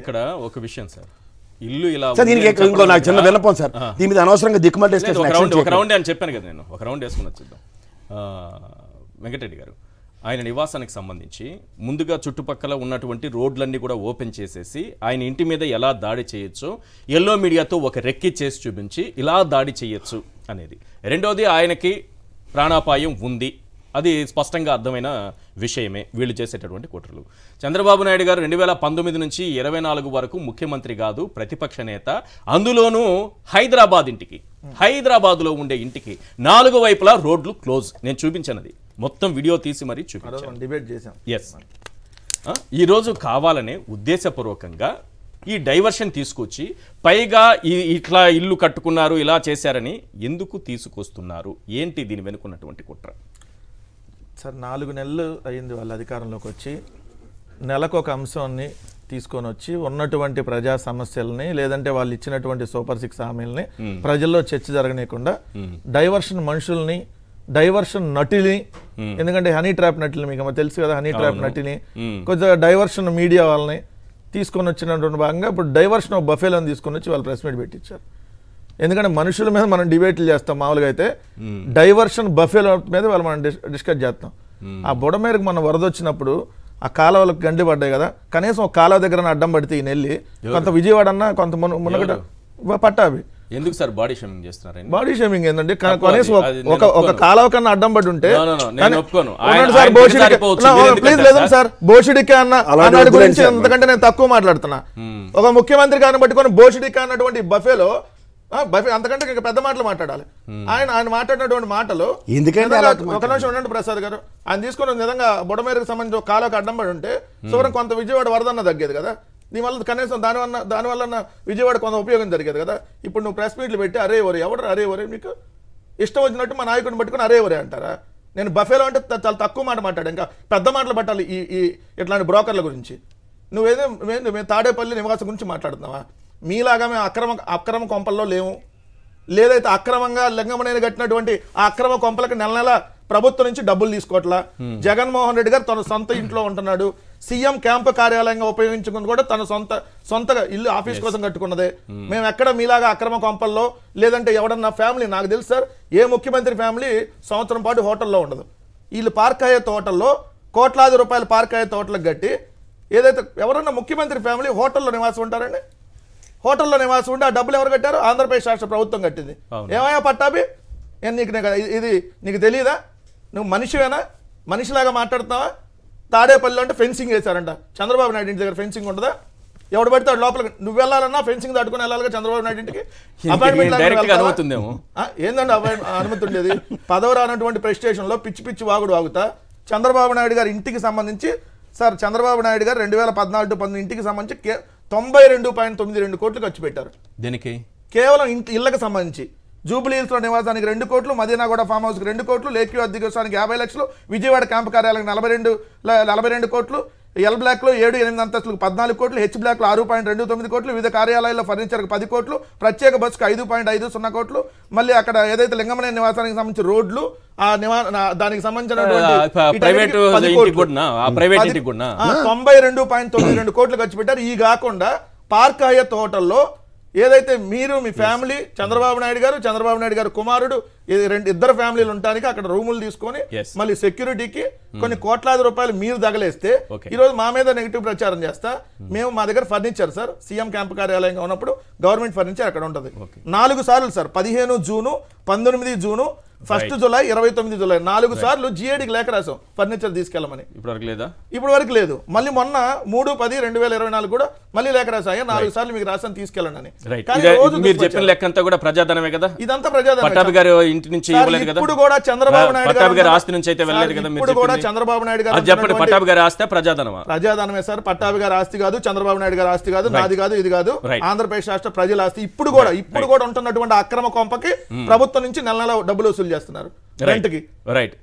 ఇక్కడ ఒక విషయం సార్ ఇల్లు ఇలా దీనికి ఇంకో నాకు చిన్న విన్నపం సార్ దీని మీద అనవసరంగా దిక్కుమట్ ఒక రౌండ్ ఒక రౌండ్ అని చెప్పాను కదా నేను ఒక రౌండ్ వేసుకుని వచ్చిద్దాం వెంకటరెడ్డి గారు ఆయన నివాసానికి సంబంధించి ముందుగా చుట్టుపక్కల ఉన్నటువంటి రోడ్లన్నీ కూడా ఓపెన్ చేసేసి ఆయన ఇంటి మీద ఎలా దాడి చేయొచ్చు ఎల్లో మీడియాతో ఒక రెక్కి చేసి చూపించి ఇలా దాడి చేయొచ్చు అనేది రెండోది ఆయనకి ప్రాణాపాయం ఉంది అది స్పష్టంగా అర్థమైన విషయమే వీళ్ళు చేసేటటువంటి కుట్రలు చంద్రబాబు నాయుడు గారు రెండు వేల పంతొమ్మిది నుంచి ఇరవై నాలుగు వరకు ముఖ్యమంత్రి కాదు ప్రతిపక్ష నేత అందులోనూ హైదరాబాద్ ఇంటికి హైదరాబాద్లో ఉండే ఇంటికి నాలుగు వైపులా రోడ్లు క్లోజ్ నేను చూపించినది మొత్తం వీడియో తీసి మరీ చూపించాను డిబేట్ చేశాను ఎస్ ఈరోజు కావాలనే ఉద్దేశపూర్వకంగా ఈ డైవర్షన్ తీసుకొచ్చి పైగా ఇట్లా ఇల్లు కట్టుకున్నారు ఇలా చేశారని ఎందుకు తీసుకొస్తున్నారు ఏంటి దీని వెనుకున్నటువంటి కుట్ర సార్ నాలుగు నెలలు అయింది వాళ్ళ అధికారంలోకి వచ్చి నెలకు ఒక అంశాన్ని తీసుకొని వచ్చి ఉన్నటువంటి ప్రజా సమస్యల్ని లేదంటే వాళ్ళు ఇచ్చినటువంటి సూపర్ సిక్స్ హామీలని ప్రజల్లో చర్చ జరగనీయకుండా డైవర్షన్ మనుషుల్ని డైవర్షన్ నటిని ఎందుకంటే హనీ ట్రాప్ నటిని మీకు తెలుసు కదా హనీ ట్రాప్ నటిని కొద్దిగా డైవర్షన్ మీడియా వాళ్ళని తీసుకొని వచ్చినటువంటి భాగంగా ఇప్పుడు డైవర్షన్ బఫేలను తీసుకొని వచ్చి వాళ్ళు ప్రెస్ మీట్ పెట్టించారు ఎందుకంటే మనుషుల మీద మనం డిబేట్లు చేస్తాం మామూలుగా అయితే డైవర్షన్ బఫేల మీద వాళ్ళు మనం డిస్కస్ చేస్తాం ఆ బుడ మేరకు మనం వరద వచ్చినప్పుడు ఆ కాలువలకు గండి పడ్డాయి కదా కనీసం ఒక కాలువ దగ్గర అడ్డం పడితే ఈ నెల్లి కొంత విజయవాడ అన్న కొంత మునగడ పట్టావి ఎందుకు సార్ బాడీ షేమింగ్ చేస్తున్నారు బాడీ షేమింగ్ ఏంటంటే కనీసం ఒక ఒక కాలవ కన్నా అడ్డం పడి ఉంటే ప్లీజ్ లేదు సార్ బోషుడికే అన్న అలాంటి గురించి ఎందుకంటే నేను తక్కువ మాట్లాడుతున్నా ఒక ముఖ్యమంత్రి గారిని పట్టుకొని బోషుడికే అన్నటువంటి బఫేలో అంతకంటే ఇంకా పెద్ద మాటలు మాట్లాడాలి ఆయన ఆయన మాట్లాడినటువంటి మాటలు ఎందుకంటే ఒక నిమిషం ఉండండి ప్రసాద్ గారు ఆయన తీసుకున్న విధంగా బుడమేరకు సంబంధించి కాలకు అడ్డం పడి ఉంటే చివరం కొంత విజయవాడ వరదన్న తగ్గేది కదా వల్ల కనీసం దానివల్ల దానివల్ల విజయవాడ కొంత ఉపయోగం జరిగేది కదా ఇప్పుడు నువ్వు ప్రెస్ మీట్లు పెట్టి అరే ఒరే ఎవరు అరే ఒరే మీకు ఇష్టం వచ్చినట్టు మా నాయకుడిని పట్టుకుని అరే ఒరే అంటారా నేను బఫేలో అంటే చాలా తక్కువ మాట మాట్లాడు ఇంకా పెద్ద మాటలు పట్టాలి ఈ ఈ ఇట్లాంటి బ్రోకర్ల గురించి నువ్వేదో మేము తాడేపల్లి నివాసం గురించి మాట్లాడుతున్నావా మీలాగా మేము అక్రమ అక్రమ కొంపల్లో లేము లేదైతే అక్రమంగా లింగమనేని కట్టినటువంటి ఆ అక్రమ కొంపలకు నెల నెల ప్రభుత్వం నుంచి డబ్బులు తీసుకోవట్లా జగన్మోహన్ రెడ్డి గారు తన సొంత ఇంట్లో ఉంటున్నాడు సీఎం క్యాంపు కార్యాలయంగా ఉపయోగించుకుని కూడా తన సొంత సొంతగా ఇల్లు ఆఫీస్ కోసం కట్టుకున్నదే మేము ఎక్కడ మీలాగా అక్రమ కొంపల్లో లేదంటే ఎవడన్నా ఫ్యామిలీ నాకు తెలుసు సార్ ఏ ముఖ్యమంత్రి ఫ్యామిలీ సంవత్సరం పాటు హోటల్లో ఉండదు వీళ్ళు పార్క్ అయ్యే తోటల్లో కోట్లాది రూపాయల పార్క్ అయ్యే తోటలకు కట్టి ఏదైతే ఎవరన్నా ముఖ్యమంత్రి ఫ్యామిలీ హోటల్లో నివాసం ఉంటారండి హోటల్లో నివాసం ఉండి ఆ డబ్బులు ఎవరు కట్టారు ఆంధ్రప్రదేశ్ రాష్ట్ర ప్రభుత్వం కట్టింది ఏమయ్యా పట్టాబి నీకు కదా ఇది నీకు తెలియదా నువ్వు మనిషివేనా మనిషిలాగా మాట్లాడుతావా తాడేపల్లిలో అంటే ఫెన్సింగ్ చేశారంట చంద్రబాబు నాయుడు ఇంటి దగ్గర ఫెన్సింగ్ ఉంటుందా ఎవడు పడితే లోపలికి నువ్వు వెళ్ళాలన్నా ఫెన్సింగ్ దాటుకుని వెళ్ళాలిగా చంద్రబాబు నాయుడు ఇంటికి అపాయింట్మెంట్ ఏందండి అపాయింట్ అనుమతి ఉండేది పదవి రానటువంటి ప్రెస్టేషన్లో పిచ్చి పిచ్చి వాగుడు వాగుతా చంద్రబాబు నాయుడు గారి ఇంటికి సంబంధించి సార్ చంద్రబాబు నాయుడు గారు రెండు వేల పద్నాలుగు పంతొమ్మిది ఇంటికి సంబంధించి తొంభై రెండు పాయింట్ తొమ్మిది రెండు కోట్లు ఖర్చు పెట్టారు దీనికి కేవలం ఇళ్లకు సంబంధించి హిల్స్లో నివాసానికి రెండు కోట్లు మదీనాగూడ ఫామ్ హౌస్కి రెండు కోట్లు లేక్యూ అధ్యక్షానికి యాభై లక్షలు విజయవాడ క్యాంపు కార్యాలయానికి నలభై రెండు నలభై రెండు కోట్లు ఎల్ బ్లాక్లో ఏడు ఎనిమిది అంతస్తులకు పద్నాలుగు కోట్లు హెచ్ బ్లాక్లో ఆరు పాయింట్ రెండు తొమ్మిది కోట్లు వివిధ కార్యాలయాల్లో ఫర్నిచర్కి పది కోట్లు ప్రత్యేక బస్సుకు ఐదు పాయింట్ ఐదు సున్నా కోట్లు మళ్ళీ అక్కడ ఏదైతే లింగమనే నివాసానికి సంబంధించి రోడ్లు ఆ దానికి ప్రైవేట్ తొంభై రెండు పాయింట్ తొమ్మిది రెండు కోట్లు ఖర్చు పెట్టారు ఈ కాకుండా పార్క్ హయత్ హోటల్లో ఏదైతే మీరు మీ ఫ్యామిలీ చంద్రబాబు నాయుడు గారు చంద్రబాబు నాయుడు గారు కుమారుడు రెండు ఇద్దరు ఫ్యామిలీలు ఉండడానికి అక్కడ రూములు తీసుకొని మళ్ళీ సెక్యూరిటీకి కొన్ని కోట్లాది రూపాయలు మీరు తగలేస్తే ఈ రోజు మా మీద నెగిటివ్ ప్రచారం చేస్తా మేము మా దగ్గర ఫర్నిచర్ సార్ సీఎం క్యాంప్ కార్యాలయంగా ఉన్నప్పుడు గవర్నమెంట్ ఫర్నిచర్ అక్కడ ఉంటుంది నాలుగు సార్లు సార్ పదిహేను జూను పంతొమ్మిది జూను ఫస్ట్ జులై ఇరవై తొమ్మిది జులై నాలుగు సార్లు జిఏడికి లేఖ రాసాం ఫర్నిచర్ తీసుకెళ్లమని ఇప్పుడు వరకు లేదా ఇప్పుడు వరకు లేదు మళ్ళీ మొన్న మూడు పది రెండు వేల ఇరవై నాలుగు కూడా మళ్ళీ లేఖ రాసాయి నాలుగు సార్లు మీకు రాసాను తీసుకెళ్ళండి అని మీరు చెప్పిన లెక్క అంతా కూడా ప్రజాధనమే కదా ఇదంతా ప్రజాధనం గారు ఇంటి నుంచి ఇవ్వలేదు కదా ఇప్పుడు కూడా చంద్రబాబు నాయుడు పట్టాభి గారి ఆస్తి నుంచి అయితే వెళ్ళలేదు కదా ఇప్పుడు కూడా చంద్రబాబు నాయుడు గారు చెప్పండి పట్టాభి గారి ఆస్తి ప్రజాధనమా ప్రజాధనమే సార్ పట్టాభి గారి ఆస్తి కాదు చంద్రబాబు నాయుడు గారి ఆస్తి కాదు నాది కాదు ఇది కాదు ఆంధ్రప్రదేశ్ రాష్ట్ర ప్రజల ఆస్తి ఇప్పుడు కూడా ఇప్పుడు కూడా ఉంటున్నటువంటి అక్రమ కొంపకి hmm. ప్రభుత్వం నుంచి నెల నెల డబ్బులు వసూలు చేస్తున్నారు రెంట్కి రైట్